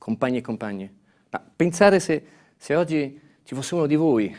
compagni e compagne, ma pensate se, se oggi ci fosse uno di voi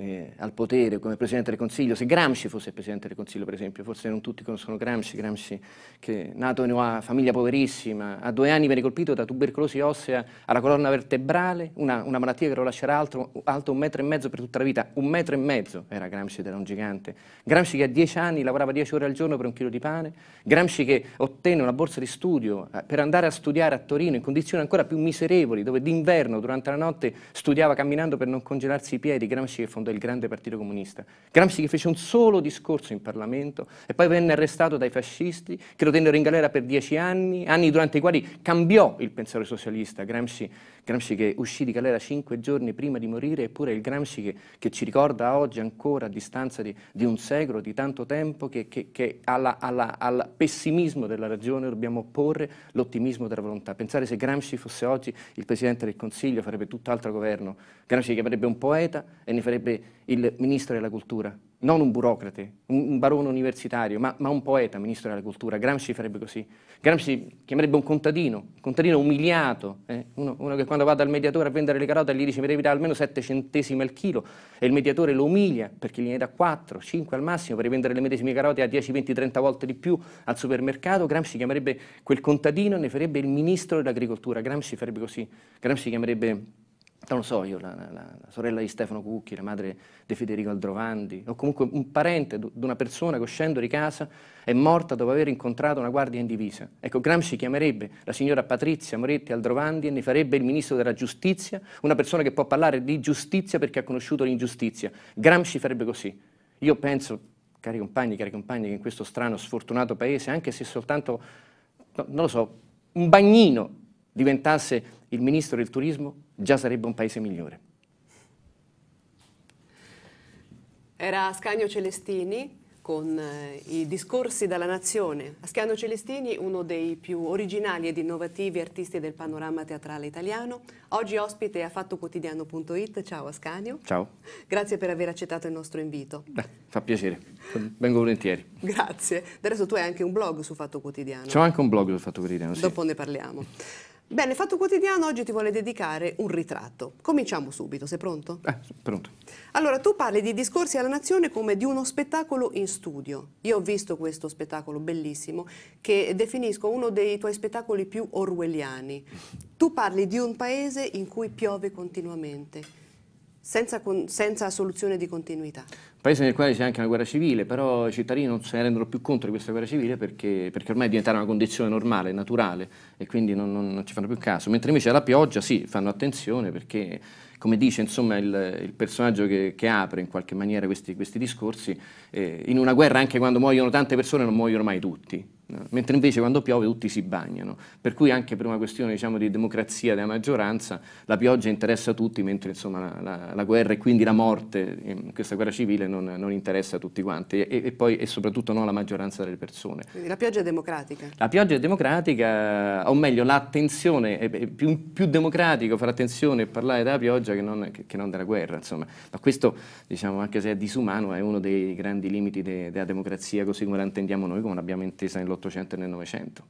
eh, al potere come Presidente del Consiglio, se Gramsci fosse Presidente del Consiglio per esempio, forse non tutti conoscono Gramsci, Gramsci che è nato in una famiglia poverissima, a due anni venne colpito da tubercolosi ossea alla colonna vertebrale, una, una malattia che lo lascerà alto, alto, un metro e mezzo per tutta la vita, un metro e mezzo era Gramsci ed era un gigante, Gramsci che a dieci anni lavorava dieci ore al giorno per un chilo di pane, Gramsci che ottenne una borsa di studio eh, per andare a studiare a Torino in condizioni ancora più miserevoli, dove d'inverno durante la notte studiava camminando per non congelarsi i piedi, Gramsci che fondò del grande partito comunista. Gramsci che fece un solo discorso in Parlamento e poi venne arrestato dai fascisti che lo tennero in galera per dieci anni, anni durante i quali cambiò il pensiero socialista. Gramsci Gramsci che uscì di galera cinque giorni prima di morire, eppure il Gramsci che, che ci ricorda oggi ancora a distanza di, di, un secolo, di tanto tempo, che, che, che alla, alla, al pessimismo della ragione dobbiamo opporre l'ottimismo della volontà. Pensare se Gramsci fosse oggi il Presidente del Consiglio farebbe tutt'altro governo. Gramsci che farebbe un poeta e ne farebbe il Ministro della Cultura non un burocrate, un, barone universitario, ma, ma, un poeta, ministro della cultura. Gramsci farebbe così. Gramsci chiamerebbe un contadino, un contadino umiliato, eh? uno, uno, che quando va dal mediatore a vendere le carote gli dice mi devi dare almeno 7 centesimi al chilo e il mediatore lo umilia perché gliene dà 4, 5 al massimo per vendere le medesime carote a 10, 20, 30 volte di più al supermercato. Gramsci chiamerebbe quel contadino e ne farebbe il ministro dell'agricoltura. Gramsci farebbe così. Gramsci chiamerebbe non so io, la, la, la, sorella di Stefano Cucchi, la madre di Federico Aldrovandi, o comunque un parente di una persona che uscendo di casa è morta dopo aver incontrato una guardia in divisa. Ecco, Gramsci chiamerebbe la signora Patrizia Moretti Aldrovandi e ne farebbe il ministro della giustizia, una persona che può parlare di giustizia perché ha conosciuto l'ingiustizia. Gramsci farebbe così. Io penso, cari compagni, cari compagni, che in questo strano, sfortunato paese, anche se soltanto, no, non lo so, un bagnino diventasse il ministro del turismo, già sarebbe un paese migliore. Era Scagno Celestini con eh, i discorsi dalla nazione. Ascanio Celestini, uno dei più originali ed innovativi artisti del panorama teatrale italiano, oggi ospite a fattoquotidiano.it. Ciao Ascanio. Ciao. Grazie per aver accettato il nostro invito. Beh, fa piacere, vengo volentieri. Grazie. Adesso tu hai anche un blog su Fatto Quotidiano. C'ho anche un blog su Fatto Quotidiano, sì. Dopo ne parliamo. Bene, Fatto Quotidiano oggi ti vuole dedicare un ritratto. Cominciamo subito, sei pronto? Eh, pronto. Allora, tu parli di discorsi alla nazione come di uno spettacolo in studio. Io ho visto questo spettacolo bellissimo che definisco uno dei tuoi spettacoli più orwelliani. Tu parli di un paese in cui piove continuamente, senza, con, senza soluzione di continuità paese nel quale c'è anche una guerra civile, però i cittadini non se ne rendono più conto di questa guerra civile perché, perché ormai è diventata una condizione normale, naturale, e quindi non, non, non ci fanno più caso. Mentre invece alla pioggia sì, fanno attenzione perché come dice insomma, il, il, personaggio che, che, apre in qualche maniera questi, questi discorsi, eh, in una guerra anche quando muoiono tante persone non muoiono mai tutti, mentre invece quando piove tutti si bagnano, per cui anche per una questione diciamo, di democrazia della maggioranza la pioggia interessa a tutti, mentre insomma, la, la, guerra e quindi la morte, questa guerra civile non, non interessa a tutti quanti e, e, poi, e soprattutto non alla maggioranza delle persone. Quindi la pioggia è democratica? La pioggia è democratica, o meglio l'attenzione, è più, più, democratico fare attenzione e parlare della pioggia che non, che, che non della guerra, insomma. ma questo diciamo, anche se è disumano è uno dei grandi limiti de, della democrazia così come la intendiamo noi, come l'abbiamo intesa nell'80 nell'Ottocento e nel Novecento.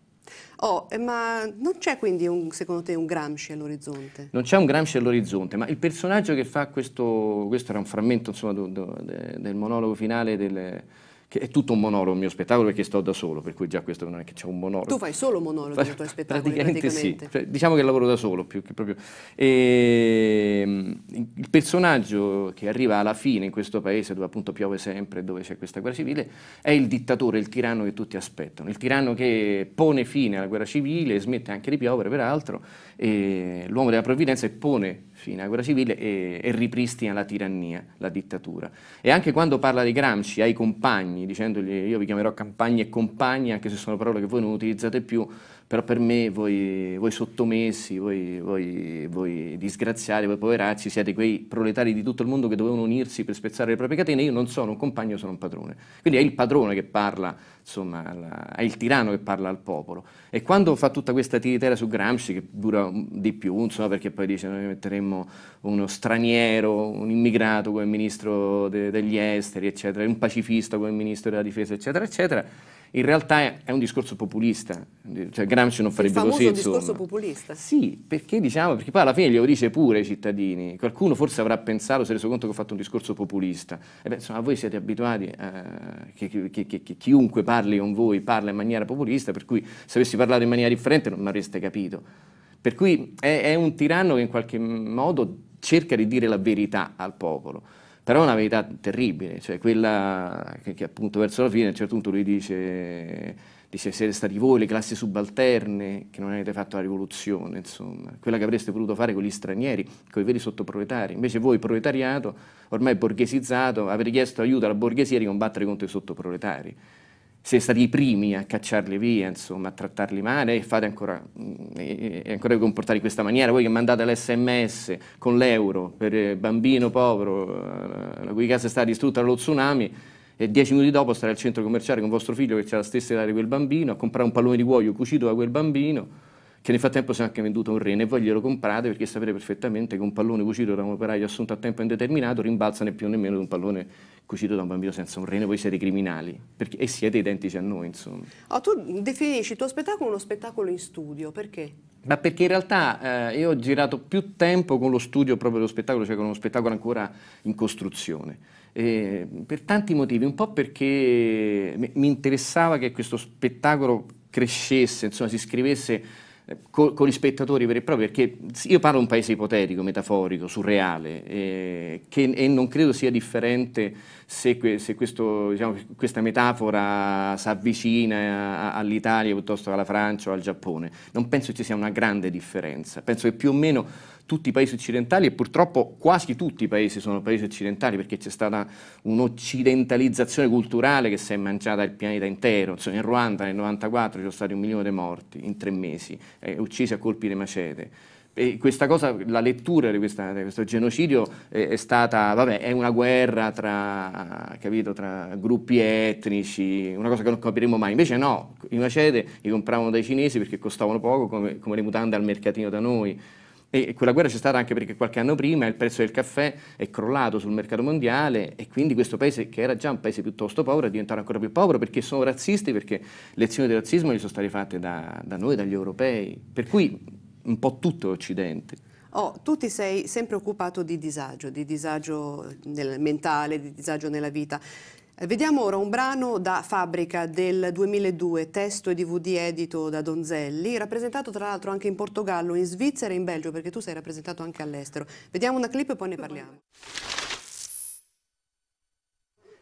Oh, eh, ma non c'è quindi un, secondo te un Gramsci all'orizzonte? Non c'è un Gramsci all'orizzonte, ma il personaggio che fa questo, questo era un frammento insomma, do, do, de, del monologo finale del, che è tutto un monologo, il mio spettacolo perché sto da solo, per cui già questo non è che c'è un monologo. Tu fai solo monologhi nei tuoi spettacoli praticamente. praticamente. Sì, cioè, diciamo che lavoro da solo più che proprio. E, ehm, il personaggio che arriva alla fine in questo paese dove appunto piove sempre, dove c'è questa guerra civile, è il dittatore, il tiranno che tutti aspettano, il tiranno che pone fine alla guerra civile, smette anche di piovere peraltro, l'uomo della provvidenza e pone fine alla guerra civile e, e, ripristina la tirannia, la dittatura. E anche quando parla di Gramsci ai compagni, dicendogli io vi chiamerò compagni e compagni, anche se sono parole che voi non utilizzate più, però per me voi, voi sottomessi, voi, voi, voi, disgraziati, voi poveracci, siete quei proletari di tutto il mondo che dovevano unirsi per spezzare le proprie catene, io non sono un compagno, sono un padrone. Quindi è il padrone che parla insomma, la, è il tirano che parla al popolo. E quando fa tutta questa tiritera su Gramsci, che dura di più, insomma, perché poi dice noi metteremmo uno straniero, un immigrato come ministro de, degli esteri, eccetera, un pacifista come ministro della difesa, eccetera, eccetera, in realtà è, è un discorso populista, cioè Gramsci non farebbe così. È un discorso populista. Sì, perché diciamo, perché poi alla fine glielo dice pure ai cittadini, qualcuno forse avrà pensato, si è reso conto che ho fatto un discorso populista, e beh, insomma voi siete abituati eh, che, che, che, che, chiunque parli con voi parla in maniera populista, per cui se avessi parlato in maniera differente non mi avreste capito. Per cui è, è un tiranno che in qualche modo cerca di dire la verità al popolo però è una verità terribile, cioè quella che, che, appunto verso la fine a un certo punto lui dice, dice siete stati voi le classi subalterne che non avete fatto la rivoluzione, insomma, quella che avreste voluto fare con gli stranieri, con i veri sottoproletari, invece voi proletariato ormai borghesizzato avete chiesto aiuto alla borghesia di combattere contro i sottoproletari siete stati i primi a cacciarli via, insomma, a trattarli male e fate ancora, mm, e, ancora vi comportate in questa maniera. Voi che mandate l'SMS con l'euro per eh, bambino povero, eh, la cui casa è stata distrutta dallo tsunami, e dieci minuti dopo stare al centro commerciale con vostro figlio che ha la stessa età di quel bambino, a comprare un pallone di cuoio cucito da quel bambino, che nel frattempo si è anche venduto un rene e voi glielo comprate perché sapete perfettamente che un pallone cucito da un operaio assunto a tempo indeterminato rimbalza né più né meno di un pallone cucito da un bambino senza un rene, voi siete criminali perché, e siete identici a noi insomma. Oh, tu definisci il tuo spettacolo uno spettacolo in studio, perché? Ma perché in realtà eh, io ho girato più tempo con lo studio proprio dello spettacolo, cioè con uno spettacolo ancora in costruzione. E, per tanti motivi, un po' perché mi interessava che questo spettacolo crescesse, insomma, si scrivesse con, con, gli spettatori veri e propri, perché io parlo di un paese ipotetico, metaforico, surreale, eh, che, e non credo sia differente se, que, se questo, diciamo, questa metafora si avvicina all'Italia piuttosto che alla Francia o al Giappone. Non penso ci sia una grande differenza, penso che più o meno tutti i paesi occidentali e purtroppo quasi tutti i paesi sono paesi occidentali perché c'è stata un'occidentalizzazione culturale che si è mangiata il pianeta intero. Insomma, in Ruanda nel 1994 ci sono stati un milione di morti in tre mesi, eh, uccisi a colpi di macete. Cosa, la lettura di, questa, di questo genocidio è, è, stata, vabbè, è una guerra tra, capito, tra, gruppi etnici, una cosa che non capiremo mai. Invece no, i macete li compravano dai cinesi perché costavano poco, come, come le mutande al mercatino da noi. E quella guerra c'è stata anche perché qualche anno prima il prezzo del caffè è crollato sul mercato mondiale e quindi questo paese, che era già un paese piuttosto povero, è diventato ancora più povero perché sono razzisti, perché lezioni di razzismo gli sono state fatte da, da noi, dagli europei, per cui un po' tutto l'Occidente. Oh, tu ti sei sempre occupato di disagio, di disagio nel mentale, di disagio nella vita. Vediamo ora un brano da Fabbrica del 2002, testo e DVD edito da Donzelli, rappresentato tra l'altro anche in Portogallo, in Svizzera e in Belgio, perché tu sei rappresentato anche all'estero. Vediamo una clip e poi ne parliamo.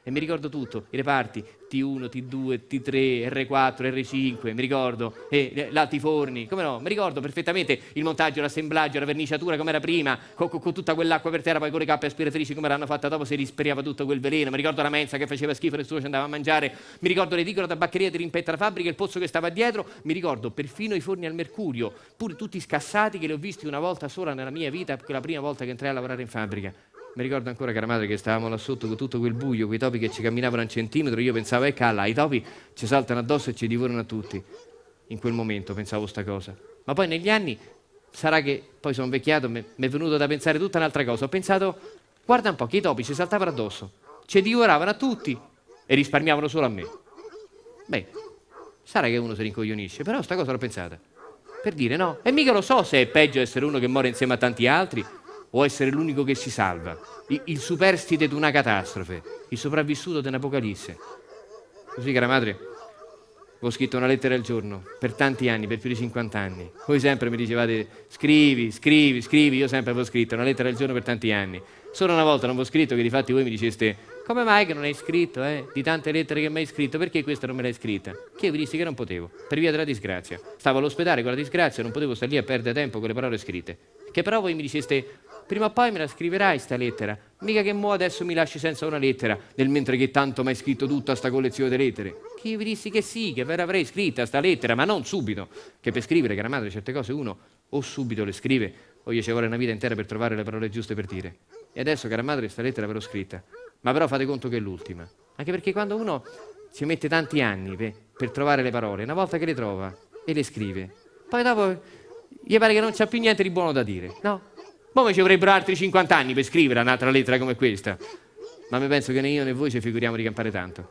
E mi ricordo tutto, i reparti, T1, T2, T3, R4, R5, mi ricordo, e eh, l'altiforni, come no, mi ricordo perfettamente il montaggio, l'assemblaggio, la verniciatura come era prima, con, con, con tutta quell'acqua per terra, poi con le cappe aspiratrici come l'hanno fatta dopo, si risperiava tutto quel veleno, mi ricordo la mensa che faceva schifo, nessuno ci andava a mangiare, mi ricordo l'edicola baccheria di rimpetta la fabbrica, il pozzo che stava dietro, mi ricordo perfino i forni al mercurio, pure tutti scassati che li ho visti una volta sola nella mia vita, la prima volta che entrai a lavorare in fabbrica. Mi ricordo ancora cara madre che stavamo là sotto con tutto quel buio, quei topi che ci camminavano a centimetro, io pensavo, ecco, eh, là, i topi ci saltano addosso e ci divorano a tutti. In quel momento pensavo sta cosa. Ma poi negli anni, sarà che poi sono vecchiato, mi è venuto da pensare tutta un'altra cosa. Ho pensato, guarda un po', che i topi ci saltavano addosso, ci divoravano a tutti e risparmiavano solo a me. Beh, sarà che uno si rincoglionisce, però sta cosa l'ho pensata. Per dire no, e mica lo so se è peggio essere uno che muore insieme a tanti altri o essere l'unico che si salva, il superstite di una catastrofe, il sopravvissuto di un'apocalisse. Così, cara madre, ho scritto una lettera al giorno per tanti anni, per più di 50 anni. Voi sempre mi dicevate scrivi, scrivi, scrivi, io sempre avevo scritto una lettera al giorno per tanti anni. Solo una volta non avevo scritto che difatti, voi mi diceste come mai che non hai scritto, eh? Di tante lettere che mi hai scritto, perché questa non me l'hai scritta? Che io vi dissi che non potevo, per via della disgrazia. Stavo all'ospedale con la disgrazia, non potevo stare lì a perdere tempo con le parole scritte. Che però voi mi diceste prima o poi me la scriverai sta lettera. Mica che mo adesso mi lasci senza una lettera, nel mentre che tanto mi hai scritto tutta sta collezione di lettere. Che io vi dissi che sì, che ve l'avrei scritta sta lettera, ma non subito. Che per scrivere, cara madre, certe cose uno o subito le scrive, o gli ci vuole una vita intera per trovare le parole giuste per dire. E adesso, cara madre, sta lettera ve l'ho scritta. Ma però fate conto che è l'ultima. Anche perché quando uno ci mette tanti anni per, per trovare le parole, una volta che le trova e le scrive, poi dopo gli pare che non c'ha più niente di buono da dire. No, poi ci vorrebbero altri 50 anni per scrivere un'altra lettera come questa. Ma mi penso che né io né voi ci figuriamo di campare tanto.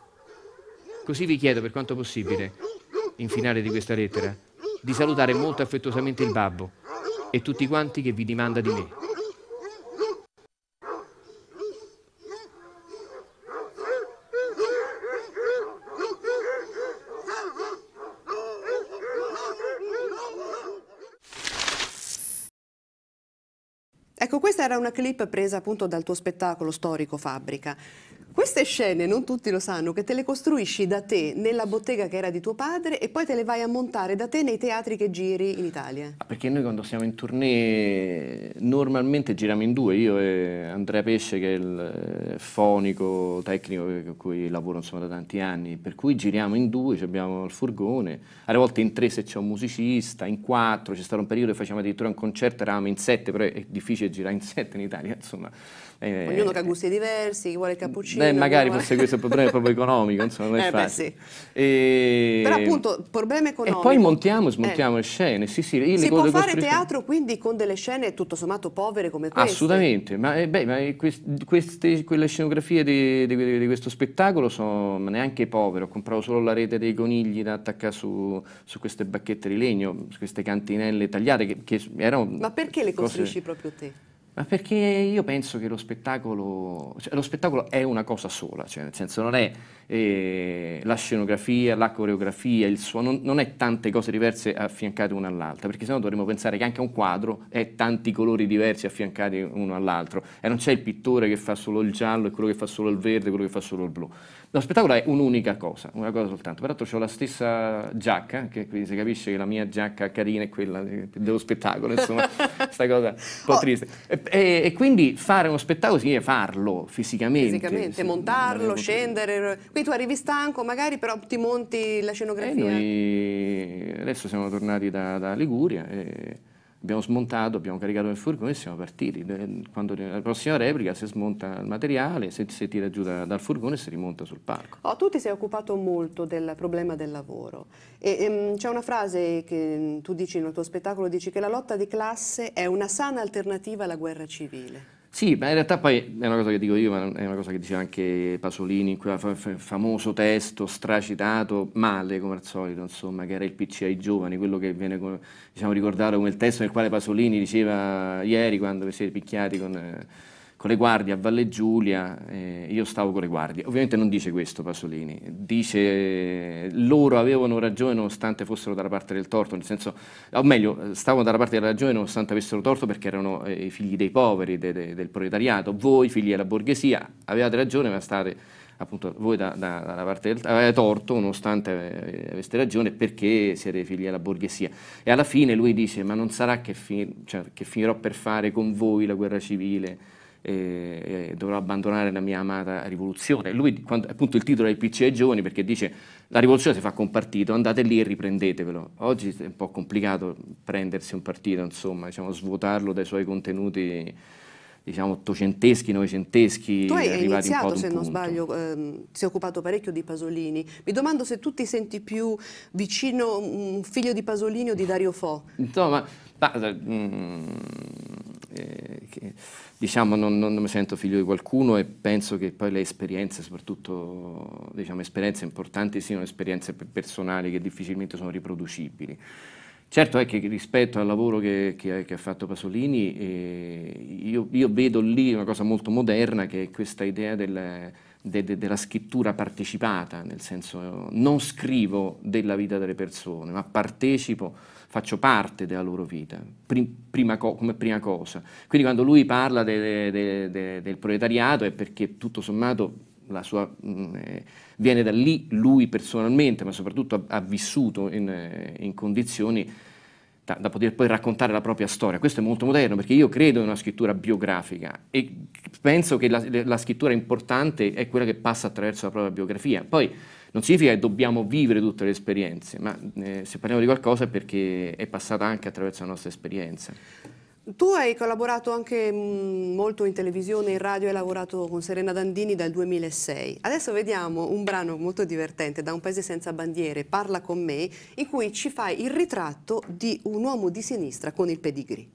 Così vi chiedo, per quanto possibile, in finale di questa lettera, di salutare molto affettuosamente il babbo e tutti quanti che vi dimanda di me. era una clip presa appunto dal tuo spettacolo storico Fabbrica. Queste scene, non tutti lo sanno, che te le costruisci da te nella bottega che era di tuo padre e poi te le vai a montare da te nei teatri che giri in Italia. Ah, perché noi quando siamo in tournée normalmente giriamo in due, io e Andrea Pesce che è il eh, fonico tecnico con cui lavoro insomma, da tanti anni, per cui giriamo in due, abbiamo il furgone, alle volte in tre se c'è un musicista, in quattro, c'è stato un periodo che facevamo addirittura un concerto, eravamo in sette, però è difficile girare in sette in Italia, insomma. Eh, Ognuno eh, che ha gusti diversi, chi vuole il cappuccino Beh, magari fosse questo il problema proprio economico, insomma, non è eh, facile. Beh, sì. e... Però appunto, problema economico. E poi montiamo e eh. smontiamo eh. le scene, sì, sì. Io si può fare teatro quindi con delle scene tutto sommato povere come queste? Assolutamente, ma, eh, beh, ma eh, queste, quelle scenografie di, di, di questo spettacolo sono neanche povere, ho comprato solo la rete dei conigli da attaccare su, su queste bacchette di legno, su queste cantinelle tagliate che, che erano... Ma perché le costruisci cose... proprio te? Ma perché io penso che lo spettacolo, cioè, lo spettacolo è una cosa sola, cioè nel senso non è eh, la scenografia, la coreografia, il suono, non, non, è tante cose diverse affiancate una all'altra, perché sennò dovremmo pensare che anche un quadro è tanti colori diversi affiancati uno all'altro e non c'è il pittore che fa solo il giallo e quello che fa solo il verde, quello che fa solo il blu. Lo spettacolo è un'unica cosa, una cosa soltanto. Peraltro ho la stessa giacca, che quindi si capisce che la mia giacca carina è quella eh, dello spettacolo, insomma, sta cosa un po' oh. triste. E, e, e, quindi fare uno spettacolo significa farlo fisicamente. Fisicamente, montarlo, scendere, qui tu arrivi stanco magari, però ti monti la scenografia. E noi adesso siamo tornati da, da Liguria e abbiamo smontato, abbiamo caricato il furgone e siamo partiti. Quando la prossima replica si smonta il materiale, si, si tira giù da, dal furgone e si rimonta sul palco. Oh, tu ti sei occupato molto del problema del lavoro. Ehm, c'è una frase che tu dici nel tuo spettacolo, dici che la lotta di classe è una sana alternativa alla guerra civile. Sì, ma in realtà poi è una cosa che dico io, ma è una cosa che diceva anche Pasolini in quel famoso testo stracitato, male come al solito, insomma, che era il PC ai giovani, quello che viene diciamo, ricordato come il testo nel quale Pasolini diceva ieri quando vi siete picchiati con... Eh, con le guardie a Valle Giulia, eh, io stavo con le guardie. Ovviamente non dice questo Pasolini, dice loro avevano ragione nonostante fossero dalla parte del torto, nel senso, o meglio, stavano dalla parte della ragione nonostante avessero torto perché erano eh, i eh, figli dei poveri, de, de, del proletariato, voi figli della borghesia avevate ragione ma state appunto voi da, da, dalla parte del avete torto nonostante eh, aveste ragione perché siete figli della borghesia e alla fine lui dice ma non sarà che, fi, cioè, che finirò per fare con voi la guerra civile eh, dovrò abbandonare la mia amata rivoluzione. Lui, quando, appunto il titolo è il PC ai giovani perché dice la rivoluzione si fa con partito, andate lì e riprendetevelo. Oggi è un po' complicato prendersi un partito, insomma, diciamo, svuotarlo dai suoi contenuti diciamo ottocenteschi, novecenteschi. Tu hai iniziato, se non punto. sbaglio, ehm, si è occupato parecchio di Pasolini. Mi domando se tu ti senti più vicino un figlio di Pasolini o di Dario Fo. Insomma, ma, ma, eh, mh, mm, eh, che, diciamo non, non, mi sento figlio di qualcuno e penso che poi le esperienze, soprattutto diciamo, esperienze importanti, siano esperienze personali che difficilmente sono riproducibili. Certo è che rispetto al lavoro che, che, che ha fatto Pasolini, eh, io, io, vedo lì una cosa molto moderna che è questa idea del, de, de, della scrittura partecipata, nel senso non scrivo della vita delle persone, ma partecipo faccio parte della loro vita, prima co- come prima cosa. Quindi quando lui parla de- de- de- del proletariato è perché tutto sommato la sua, mh, mm, eh, viene da lì lui personalmente, ma soprattutto ha, ha vissuto in, eh, in condizioni da, da, poter poi raccontare la propria storia. Questo è molto moderno perché io credo in una scrittura biografica e penso che la, la scrittura importante è quella che passa attraverso la propria biografia. Poi non significa che dobbiamo vivere tutte le esperienze, ma eh, se parliamo di qualcosa è perché è passata anche attraverso la nostra esperienza. Tu hai collaborato anche mm, molto in televisione, in radio, hai lavorato con Serena Dandini dal 2006. Adesso vediamo un brano molto divertente da Un paese senza bandiere, Parla con me, in cui ci fai il ritratto di un uomo di sinistra con il pedigree.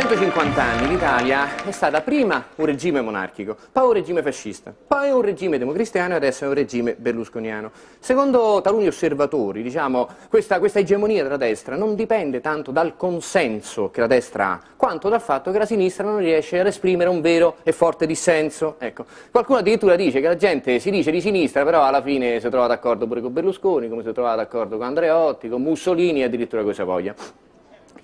150 anni l'Italia è stata prima un regime monarchico, poi un regime fascista, poi un regime democristiano e adesso è un regime berlusconiano. Secondo taluni osservatori, diciamo, questa, questa egemonia della destra non dipende tanto dal consenso che la destra ha, quanto dal fatto che la sinistra non riesce ad esprimere un vero e forte dissenso. Ecco, qualcuno addirittura dice che la gente si dice di sinistra, però alla fine si trova d'accordo pure con Berlusconi, come si trova d'accordo con Andreotti, con Mussolini e addirittura cosa voglia.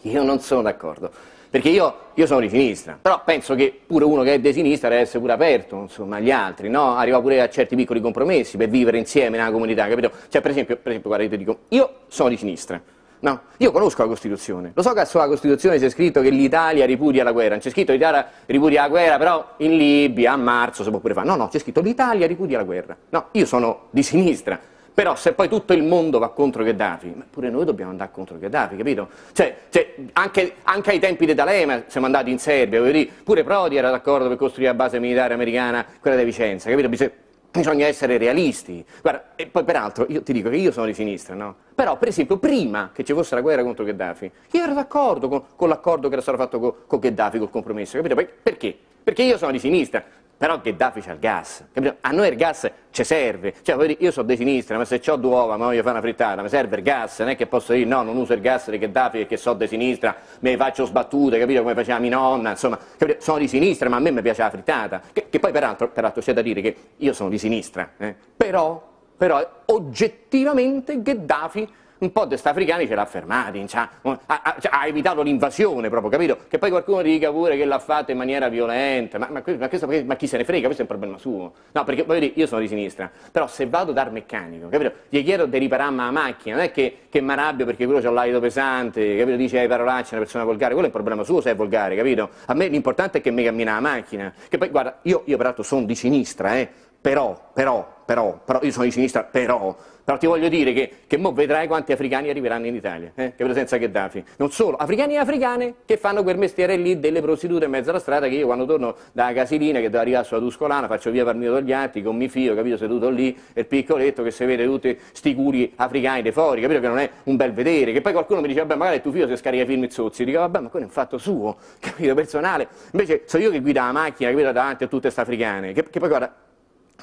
Io non sono d'accordo. Perché io, io, sono di sinistra, però penso che pure uno che è di sinistra deve essere pure aperto, insomma, agli altri, no? Arriva pure a certi piccoli compromessi per vivere insieme nella comunità, capito? Cioè, per esempio, per esempio guarda, io ti dico, io sono di sinistra, No, io conosco la Costituzione, lo so che sulla Costituzione c'è scritto che l'Italia ripudia la guerra, non c'è scritto che l'Italia ripudia la guerra, però in Libia a marzo si può pure fare. No, no, c'è scritto l'Italia ripudia la guerra. No, io sono di sinistra, però se poi tutto il mondo va contro Gheddafi, pure noi dobbiamo andare contro Gheddafi, capito? Cioè, cioè, anche, anche, ai tempi di D'Alema siamo andati in Serbia, dire, pure Prodi era d'accordo per costruire la base militare americana, quella di Vicenza, capito? Bisogna, bisogna essere realisti. Guarda, e poi peraltro, io ti dico che io sono di sinistra, no? Però, per esempio, prima che ci fosse la guerra contro Gheddafi, io ero d'accordo con, con l'accordo che era stato fatto con, con Gheddafi, col compromesso, capito? Perché? Perché io sono di sinistra, però Gheddafi c'ha il gas, capito? a noi il gas ci serve, cioè, io sono di sinistra, ma se ho due uova ma voglio fare una frittata, mi serve il gas, non è che posso dire no, non uso il gas di Gheddafi perché sono di sinistra, mi faccio sbattute, capito come faceva mia nonna, insomma, capito? sono di sinistra ma a me mi piace la frittata, che, che poi peraltro, peraltro c'è da dire che io sono di sinistra, eh? però, però oggettivamente Gheddafi un po' di africani ce l'ha fermati, ha, ha, cioè, ha, evitato l'invasione proprio, capito? Che poi qualcuno dica pure che l'ha fatto in maniera violenta, ma, ma, ma, questo, ma, chi se ne frega, questo è un problema suo. No, perché voglio dire, io sono di sinistra, però se vado dal meccanico, capito? Gli chiedo di ripararmi la macchina, non è che, che mi arrabbio perché quello c'ha l'aido pesante, capito? Dice ai parolacce, una persona volgare, quello è un problema suo se è volgare, capito? A me l'importante è che mi cammina la macchina, che poi guarda, io, io peraltro sono di sinistra, eh, però, però, però, però, io sono di sinistra, però, però ti voglio dire che, che mo vedrai quanti africani arriveranno in Italia, eh, che presenza Gheddafi. Non solo, africani e africane che fanno quel mestiere lì delle prostitute in mezzo alla strada che io quando torno da Casilina, che devo arrivare sulla Tuscolana, faccio via Parmino degli Atti, con mio figlio, capito, seduto lì, e il piccoletto che si vede tutti sti curi africani di fuori, capito, che non è un bel vedere, che poi qualcuno mi dice, vabbè, magari tuo figlio si scarica i film zozzi, dico, vabbè, ma quello è un fatto suo, capito, personale. Invece so io che guida la macchina, capito, davanti a tutte queste africane, che, che poi guarda,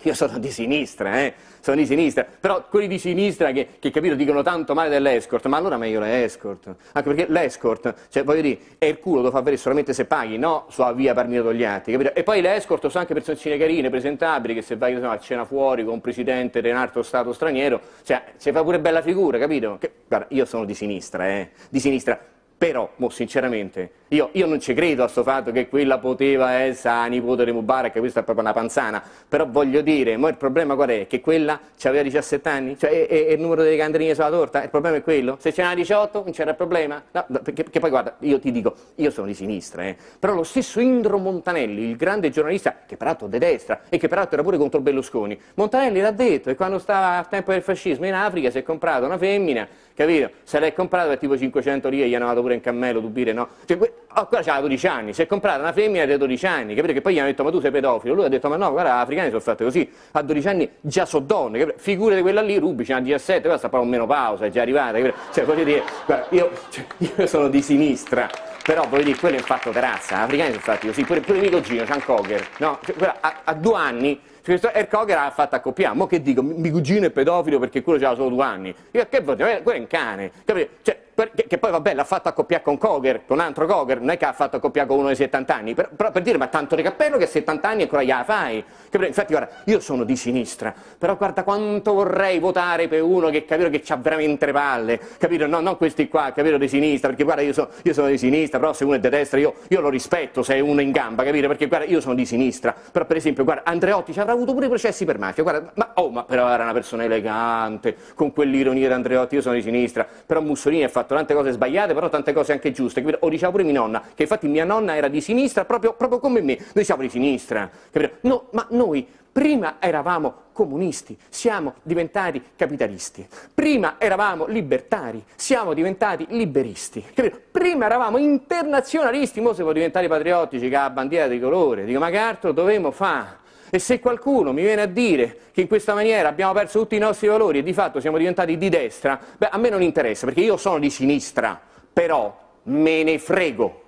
io sono di sinistra, eh? sono di sinistra, però quelli di sinistra che, che capito, dicono tanto male dell'escort, ma allora meglio l'escort, anche perché l'escort, cioè voglio dire, è il culo, lo fa avere solamente se paghi, no sulla via per Togliatti, capito? E poi l'escort sono anche persone carine, presentabili, che se vai so, a cena fuori con un presidente di un altro stato straniero, cioè, si fa pure bella figura, capito? Che, guarda, io sono di sinistra, eh? di sinistra, però, mo, boh, sinceramente, io, io, non ci credo a questo fatto che quella poteva essere nipote di Mubarak, questa è proprio una panzana, però voglio dire, mo, il problema qual è? Che quella aveva 17 anni? Cioè, è, e, e, il numero delle candeline sulla torta? Il problema è quello? Se c'era 18 non c'era problema? No, no perché, perché, poi guarda, io ti dico, io sono di sinistra, eh, però lo stesso Indro Montanelli, il grande giornalista, che peraltro è di destra e che peraltro era pure contro Berlusconi, Montanelli l'ha detto e quando stava al tempo del fascismo in Africa si è comprato una femmina capito? Se l'hai comprata per tipo 500 lire, gli hanno dato pure in cammello, dubire, no? Cioè, oh, quella c'ha 12 anni, si è comprata una femmina di 12 anni, capito? Che poi gli hanno detto, ma tu sei pedofilo, lui ha detto, ma no, guarda, gli africani sono fatte così, a 12 anni già sono donne, capito? Figure di quella lì, Rubi, c'ha 17, quella sta proprio un menopausa, è già arrivata, capito? Cioè, voglio dire, guarda, io, cioè, io sono di sinistra, però voglio dire, quello è un fatto di razza, africani sono fatti così, pure, pure mio cugino, Sean Cocker, no? Cioè, guarda, a, a due anni questo cioè, Ercog era fatta a copiare. Mo che dico, mi cugino è pedofilo perché quello ce solo due anni. Io che voglio, eh, quello è un cane. Capito? Cioè, che, che poi vabbè l'ha fatta coppia con Koger, con un altro Koger, non è che ha fatto coppia con uno di 70 anni, però, però per dire ma tanto di cappello che a 70 anni ancora gliela fai. Che, infatti guarda, io sono di sinistra, però guarda quanto vorrei votare per uno che capito che ha veramente le palle, capito? No, non questi qua, capito di sinistra, perché guarda io, so, io sono di sinistra, però se uno è di destra io, io lo rispetto se è uno in gamba, capito? Perché guarda io sono di sinistra, però per esempio guarda Andreotti ci avrà avuto pure i processi per mafia, guarda, ma, oh, ma però era una persona elegante, con quell'ironia di Andreotti, io sono di sinistra, però Mussolini ha fatto fatto tante cose sbagliate, però tante cose anche giuste, capito? O diceva pure mia nonna, che infatti mia nonna era di sinistra proprio, proprio come me, noi siamo di sinistra, capito? No, ma noi prima eravamo comunisti, siamo diventati capitalisti. Prima eravamo libertari, siamo diventati liberisti. Capito? Prima eravamo internazionalisti, ora siamo diventati patriottici, che ha la bandiera di colore. Dico, ma che altro dovremmo fare? E se qualcuno mi viene a dire che in questa maniera abbiamo perso tutti i nostri valori e di fatto siamo diventati di destra, beh, a me non interessa, perché io sono di sinistra, però me ne frego.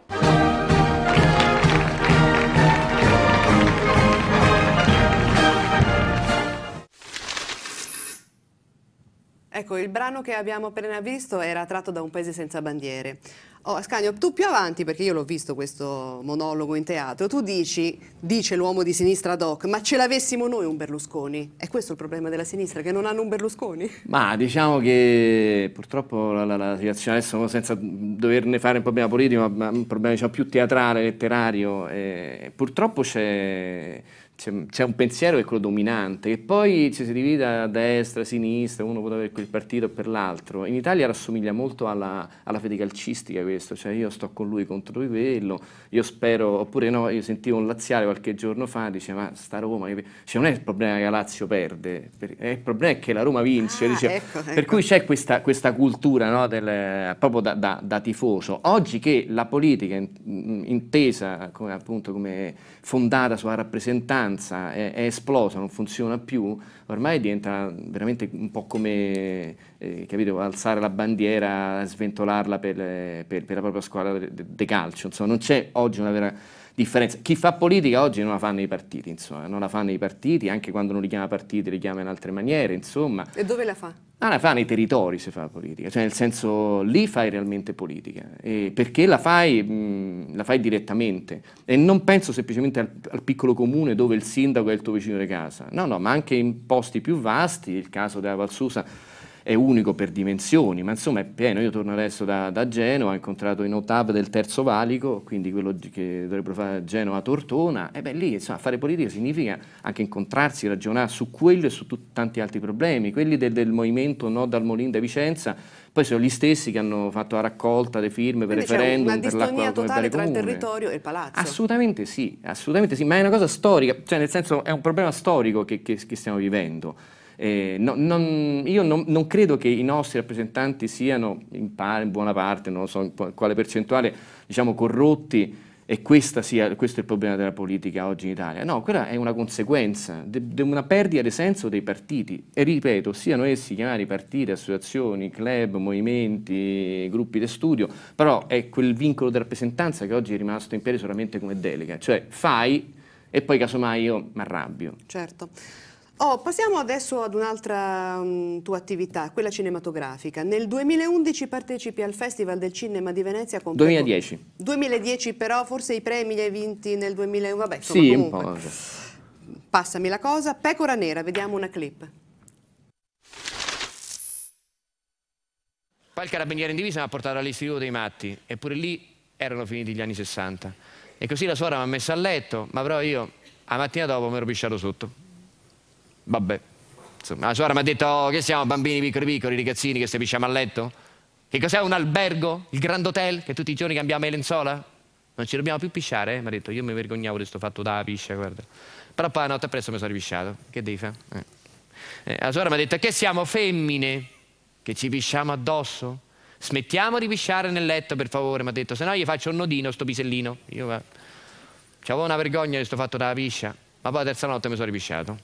Ecco, il brano che abbiamo appena visto era tratto da Un paese senza bandiere. Oh, Ascanio, tu più avanti, perché io l'ho visto questo monologo in teatro, tu dici, dice l'uomo di sinistra doc, ma ce l'avessimo noi un Berlusconi? È questo il problema della sinistra, che non hanno un Berlusconi? Ma diciamo che purtroppo la, la, la situazione adesso, senza doverne fare un problema politico, ma un problema diciamo, più teatrale, letterario, eh, purtroppo c'è c'è, c'è, un pensiero che è quello dominante, che poi ci si divide a destra, a sinistra, uno può avere quel partito per l'altro. In Italia rassomiglia molto alla, alla fede calcistica questo, cioè io sto con lui contro lui quello, io spero, oppure no, io sentivo un laziale qualche giorno fa, dice ma sta Roma, cioè, non è il problema che la Lazio perde, il problema è che la Roma vince, ah, dice, ecco, ecco. per cui c'è questa, questa cultura no, del, proprio da, da, da, tifoso. Oggi che la politica intesa come, appunto, come fondata sulla rappresentanza, stanza è, è, esplosa, non funziona più, ormai diventa veramente un po' come eh, capito, alzare la bandiera, sventolarla per, eh, per, per la propria squadra di calcio. Insomma, non c'è oggi una vera differenza. Chi fa politica oggi non la fanno i partiti, insomma, non la fanno i partiti, anche quando non li chiama partiti li chiama in altre maniere, insomma. E dove la fa? Ah, la fa nei territori se fa politica, cioè nel senso lì fai realmente politica, e perché la fai, mh, la fai, direttamente e non penso semplicemente al, al, piccolo comune dove il sindaco è il tuo vicino di casa, no no, ma anche in posti più vasti, il caso della Valsusa è unico per dimensioni, ma insomma è pieno. Io torno adesso da, da Genova, ho incontrato i notab del Terzo Valico, quindi quello che dovrebbero fare Genova-Tortona, e beh lì insomma, fare politica significa anche incontrarsi, ragionare su quello e su tanti altri problemi, quelli del, del movimento No dal Molin da Vicenza, poi sono gli stessi che hanno fatto la raccolta delle firme per Quindi referendum, per l'accordo totale tra il territorio e il palazzo. Assolutamente sì, assolutamente sì, ma è una cosa storica, cioè nel senso è un problema storico che, che, che stiamo vivendo. Eh, no, non, io non, non, credo che i nostri rappresentanti siano, in, par, in buona parte, non so in quale percentuale, diciamo corrotti e sia, questo è il problema della politica oggi in Italia. No, quella è una conseguenza di una perdita di senso dei partiti. E ripeto, siano essi chiamati partiti, associazioni, club, movimenti, gruppi di studio, però è quel vincolo di rappresentanza che oggi è rimasto in piedi solamente come delega. Cioè fai e poi casomai io mi arrabbio. Certo. Oh, passiamo adesso ad un'altra mm, tua attività, quella cinematografica. Nel 2011 partecipi al Festival del Cinema di Venezia con 2010. 2010 però forse i premi li hai vinti nel 2001, vabbè, insomma, sì, comunque. Un po'. Passami la cosa, Pecora Nera, vediamo una clip. Poi il carabiniere in divisa mi ha portato all'istituto dei matti, eppure lì erano finiti gli anni 60. E così la suora mi ha messo a letto, ma però io la mattina dopo mi ero pisciato sotto. Vabbè. Insomma, la suora mi ha detto oh, che siamo bambini piccoli piccoli, ragazzini che stiamo a letto. Che cos'è un albergo? Il Grand Hotel che tutti i giorni cambiamo le lenzola? Non ci dobbiamo più pisciare, eh? mi ha detto. Io mi vergognavo di questo fatto da piscia, guarda. Però poi la notte appresso mi sono ripisciato. Che devi fare? Eh. Eh, la suora mi ha detto che siamo femmine, che ci pisciamo addosso. Smettiamo di pisciare nel letto, per favore, mi ha detto. Se no gli faccio un nodino, sto pisellino. Io va. C'avevo una vergogna di sto fatto da piscia. Ma poi la terza notte mi sono ripisciato.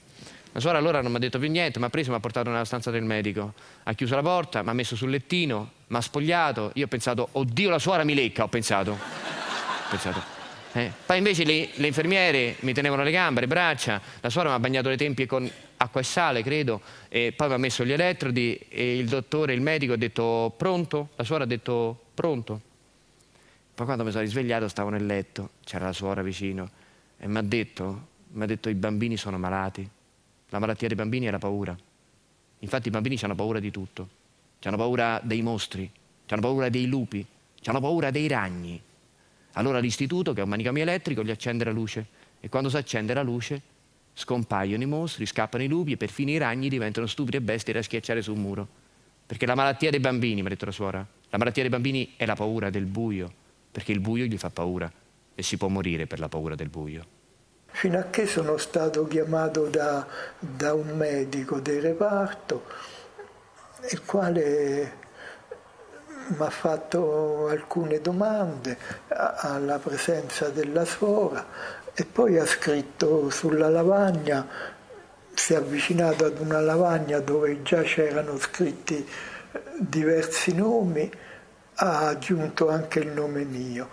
La suora allora non mi ha detto più niente, ma ha preso e mi ha portato nella stanza del medico. Ha chiuso la porta, mi ha messo sul lettino, mi ha spogliato. Io ho pensato, oddio la suora mi lecca, ho pensato. ho pensato. Eh. Poi invece le, le, infermiere mi tenevano le gambe, le braccia, la suora mi ha bagnato le tempie con acqua e sale, credo, e poi mi ha messo gli elettrodi e il dottore, il medico ha detto pronto, la suora ha detto pronto. Poi quando mi sono risvegliato stavo nel letto, c'era la suora vicino e mi ha detto, mi ha detto i bambini sono malati. La malattia dei bambini è la paura. Infatti i bambini hanno paura di tutto. Hanno paura dei mostri, hanno paura dei lupi, hanno paura dei ragni. Allora l'istituto, che è un manicomio elettrico, gli accende la luce. E quando si accende la luce scompaiono i mostri, scappano i lupi e perfino i ragni diventano stupidi e bestie da schiacciare su un muro. Perché la malattia dei bambini, mi ha detto la suora, la malattia dei bambini è la paura del buio, perché il buio gli fa paura e si può morire per la paura del buio fino a che sono stato chiamato da, da un medico del reparto, il quale mi ha fatto alcune domande alla presenza della suora e poi ha scritto sulla lavagna, si è avvicinato ad una lavagna dove già c'erano scritti eh, diversi nomi, ha aggiunto anche il nome mio.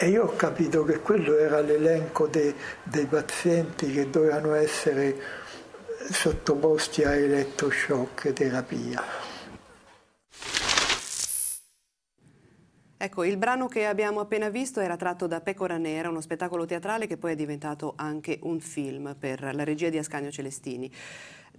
E io ho capito che quello era l'elenco de, dei pazienti che dovevano essere sottoposti a elettroshock e terapia. Ecco, il brano che abbiamo appena visto era tratto da Pecora Nera, uno spettacolo teatrale che poi è diventato anche un film per la regia di Ascanio Celestini.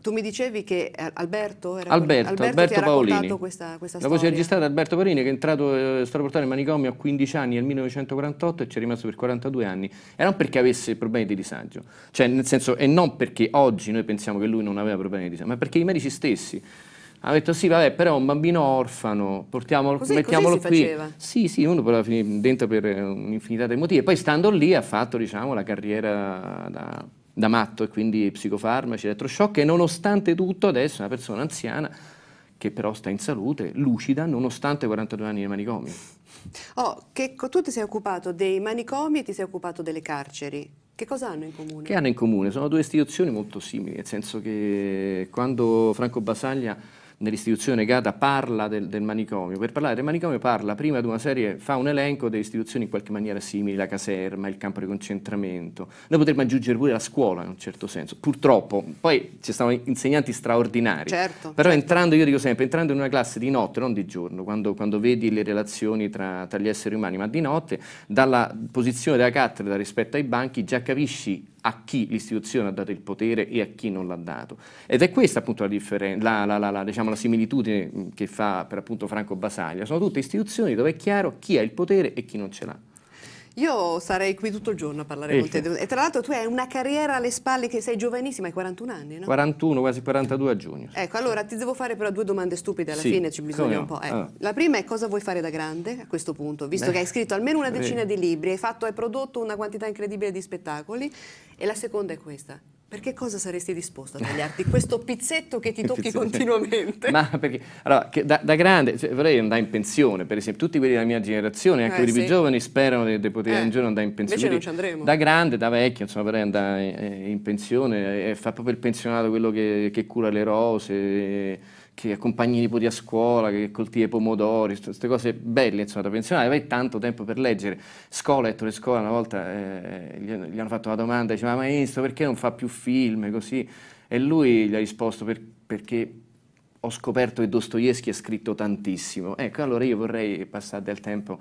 Tu mi dicevi che eh, Alberto era Alberto, Alberto, Alberto Paolini. Questa, questa La voce registrata di Alberto Paolini che è entrato eh, straportato in manicomio a 15 anni nel 1948 e ci è rimasto per 42 anni. E non perché avesse problemi di disagio, cioè nel senso, e non perché oggi noi pensiamo che lui non aveva problemi di disagio, ma perché i medici stessi hanno detto sì, vabbè, però è un bambino orfano, portiamolo, così, mettiamolo così qui. Faceva. Sì, sì, uno poteva finire dentro per eh, un'infinità di motivi. E poi stando lì ha fatto, diciamo, la carriera da da matto e quindi psicofarmaci, elettroshock e nonostante tutto adesso è una persona anziana che però sta in salute, lucida, nonostante 42 anni di manicomio. Oh, che, tu ti sei occupato dei manicomi e ti sei occupato delle carceri. Che cosa hanno in comune? Che hanno in comune? Sono due istituzioni molto simili, nel senso che quando Franco Basaglia nell'istituzione Gata parla del, del, manicomio. Per parlare del manicomio parla prima di una serie, fa un elenco delle istituzioni in qualche maniera simili, la caserma, il campo di concentramento. Noi potremmo aggiungere pure la scuola in un certo senso. Purtroppo, poi ci stanno insegnanti straordinari. Certo, però certo. entrando, io dico sempre, entrando in una classe di notte, non di giorno, quando, quando vedi le relazioni tra, tra gli esseri umani, ma di notte, dalla posizione della cattedra rispetto ai banchi già capisci a chi l'istituzione ha dato il potere e a chi non l'ha dato. Ed è questa appunto la, differen- la, la, la diciamo, similitudine che fa per appunto Franco Basaglia. Sono tutte istituzioni dove è chiaro chi ha il potere e chi non ce l'ha. Io sarei qui tutto il giorno a parlare Esci. con te. E tra l'altro tu hai una carriera alle spalle che sei giovanissima, hai 41 anni, no? 41, quasi 42 a giugno. Ecco, allora ti devo fare però due domande stupide alla sì, fine, ci bisogna no. un po'. Eh. Ah. La prima è cosa vuoi fare da grande a questo punto, visto Beh. che hai scritto almeno una decina Beh. di libri, hai, fatto, hai prodotto una quantità incredibile di spettacoli. E la seconda è questa. Per che cosa saresti disposto a tagliarti questo pizzetto che ti tocchi continuamente? Ma perché, allora, da, da, grande, cioè, vorrei andare in pensione, per esempio, tutti quelli della mia generazione, anche eh, quelli sì. più giovani, sperano di, poter eh. un giorno andare in pensione. Invece Quindi, non ci andremo. Da grande, da vecchio, insomma, vorrei andare in, eh, in pensione e fa proprio il pensionato quello che, che cura le rose che accompagni i nipoti a scuola, che coltivi pomodori, queste cose belle, insomma, da pensionare, avrai tanto tempo per leggere. Scuola, Ettore Scuola, una volta eh, gli, gli, hanno fatto la domanda, diceva, ma maestro, perché non fa più film, così? E lui gli ha risposto, per, perché ho scoperto che Dostoevsky ha scritto tantissimo. Ecco, allora io vorrei passare del tempo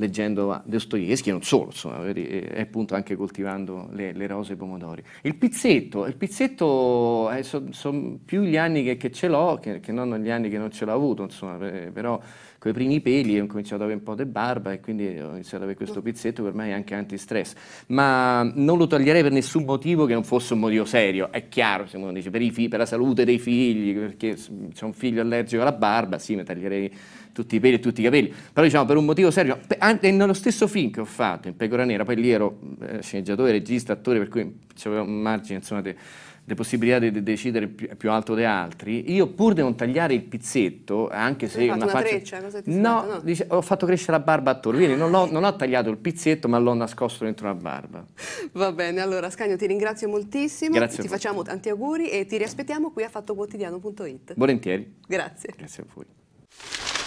leggendo Dostoevsky, non solo, insomma, e, appunto anche coltivando le, le rose e i pomodori. Il pizzetto, il pizzetto eh, sono so più gli anni che, che ce l'ho che, che, non gli anni che non ce l'ho avuto, insomma, però con i primi peli ho cominciato ad avere un po' di barba e quindi ho iniziato ad avere questo pizzetto che ormai è anche antistress. Ma non lo toglierei per nessun motivo che non fosse un motivo serio, è chiaro, se uno dice per, figli, per la salute dei figli, perché c'è un figlio allergico alla barba, sì, mi taglierei tutti i peli e tutti i capelli, però diciamo per un motivo serio, anche anche nello stesso film che ho fatto in Pecora Nera, poi lì ero eh, sceneggiatore, regista, attore, per cui avevo un margine insomma, de, de possibilità di de decidere più, più, alto di altri, io pur di non tagliare il pizzetto, anche se... Hai una, una faccia... treccia? Cosa ti no, no. Dice, ho fatto crescere la barba attorno, quindi non, non, ho tagliato il pizzetto ma l'ho nascosto dentro la barba. Va bene, allora Scagno ti ringrazio moltissimo, Grazie ti facciamo tanti auguri e ti riaspettiamo qui a fattoquotidiano.it. Volentieri. Grazie. Grazie a voi.